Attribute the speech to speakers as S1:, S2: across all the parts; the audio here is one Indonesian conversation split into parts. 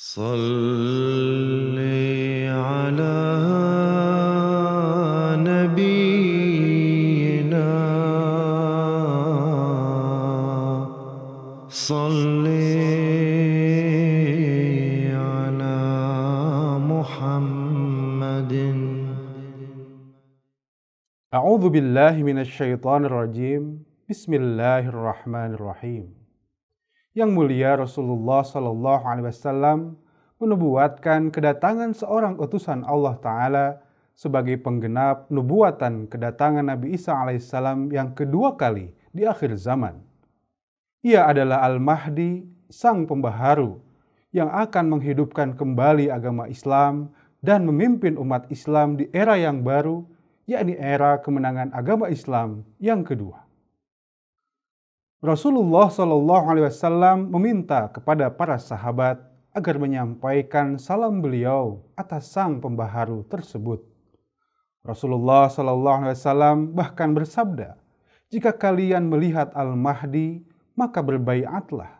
S1: صل على نبينا صل على محمد أعوذ بالله من الشيطان الرجيم بسم الله الرحمن الرحيم Yang mulia Rasulullah Shallallahu Alaihi Wasallam menubuatkan kedatangan seorang utusan Allah Taala sebagai penggenap nubuatan kedatangan Nabi Isa alaihissalam yang kedua kali di akhir zaman. Ia adalah Al-Mahdi, sang pembaharu, yang akan menghidupkan kembali agama Islam dan memimpin umat Islam di era yang baru, yakni era kemenangan agama Islam yang kedua. Rasulullah Shallallahu Alaihi Wasallam meminta kepada para sahabat agar menyampaikan salam beliau atas sang pembaharu tersebut. Rasulullah Shallallahu Alaihi Wasallam bahkan bersabda, "Jika kalian melihat Al-Mahdi, maka berbaiatlah,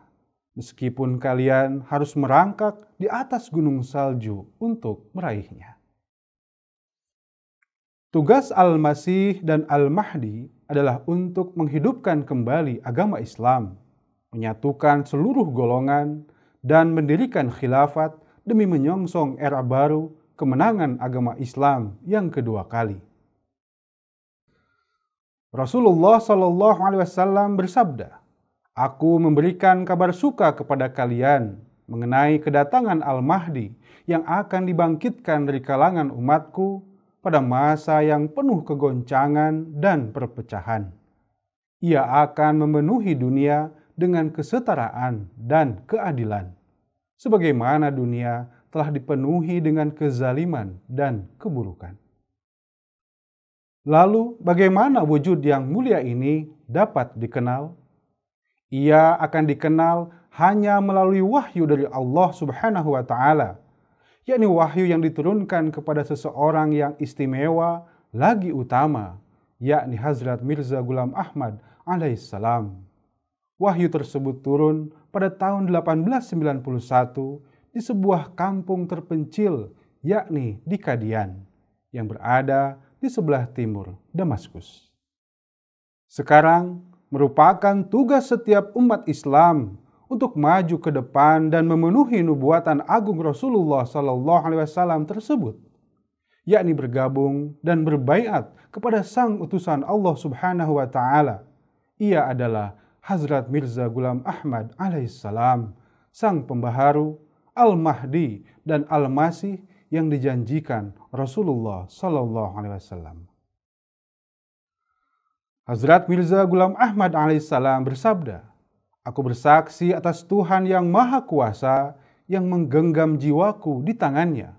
S1: meskipun kalian harus merangkak di atas gunung salju untuk meraihnya." Tugas Al-Masih dan Al-Mahdi adalah untuk menghidupkan kembali agama Islam, menyatukan seluruh golongan, dan mendirikan khilafat demi menyongsong era baru kemenangan agama Islam yang kedua kali. Rasulullah Shallallahu Alaihi Wasallam bersabda, "Aku memberikan kabar suka kepada kalian mengenai kedatangan Al-Mahdi yang akan dibangkitkan dari kalangan umatku pada masa yang penuh kegoncangan dan perpecahan. Ia akan memenuhi dunia dengan kesetaraan dan keadilan, sebagaimana dunia telah dipenuhi dengan kezaliman dan keburukan. Lalu, bagaimana wujud yang mulia ini dapat dikenal? Ia akan dikenal hanya melalui wahyu dari Allah Subhanahu wa Ta'ala yakni wahyu yang diturunkan kepada seseorang yang istimewa lagi utama, yakni Hazrat Mirza Gulam Ahmad alaihissalam. Wahyu tersebut turun pada tahun 1891 di sebuah kampung terpencil yakni di Kadian yang berada di sebelah timur Damaskus. Sekarang merupakan tugas setiap umat Islam untuk maju ke depan dan memenuhi nubuatan agung Rasulullah Sallallahu Alaihi Wasallam tersebut, yakni bergabung dan berbaiat kepada sang utusan Allah Subhanahu Wa Taala. Ia adalah Hazrat Mirza Gulam Ahmad alaihissalam, sang pembaharu, Al-Mahdi dan Al-Masih yang dijanjikan Rasulullah Sallallahu Alaihi Wasallam. Hazrat Mirza Gulam Ahmad alaihissalam bersabda, Aku bersaksi atas Tuhan yang Maha Kuasa yang menggenggam jiwaku di tangannya,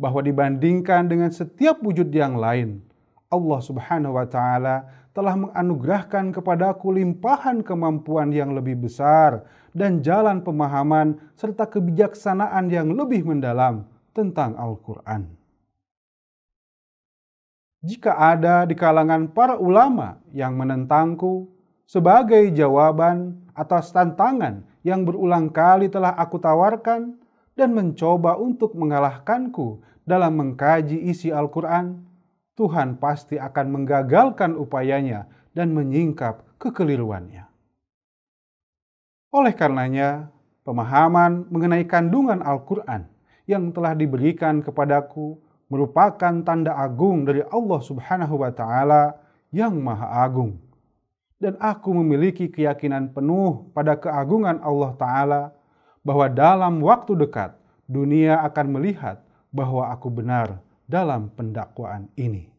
S1: bahwa dibandingkan dengan setiap wujud yang lain, Allah Subhanahu wa Ta'ala telah menganugerahkan kepadaku limpahan kemampuan yang lebih besar dan jalan pemahaman serta kebijaksanaan yang lebih mendalam tentang Al-Quran. Jika ada di kalangan para ulama yang menentangku sebagai jawaban atas tantangan yang berulang kali telah aku tawarkan dan mencoba untuk mengalahkanku dalam mengkaji isi Al-Quran, Tuhan pasti akan menggagalkan upayanya dan menyingkap kekeliruannya. Oleh karenanya, pemahaman mengenai kandungan Al-Quran yang telah diberikan kepadaku merupakan tanda agung dari Allah Subhanahu wa Ta'ala yang Maha Agung dan aku memiliki keyakinan penuh pada keagungan Allah Ta'ala bahwa dalam waktu dekat dunia akan melihat bahwa aku benar dalam pendakwaan ini.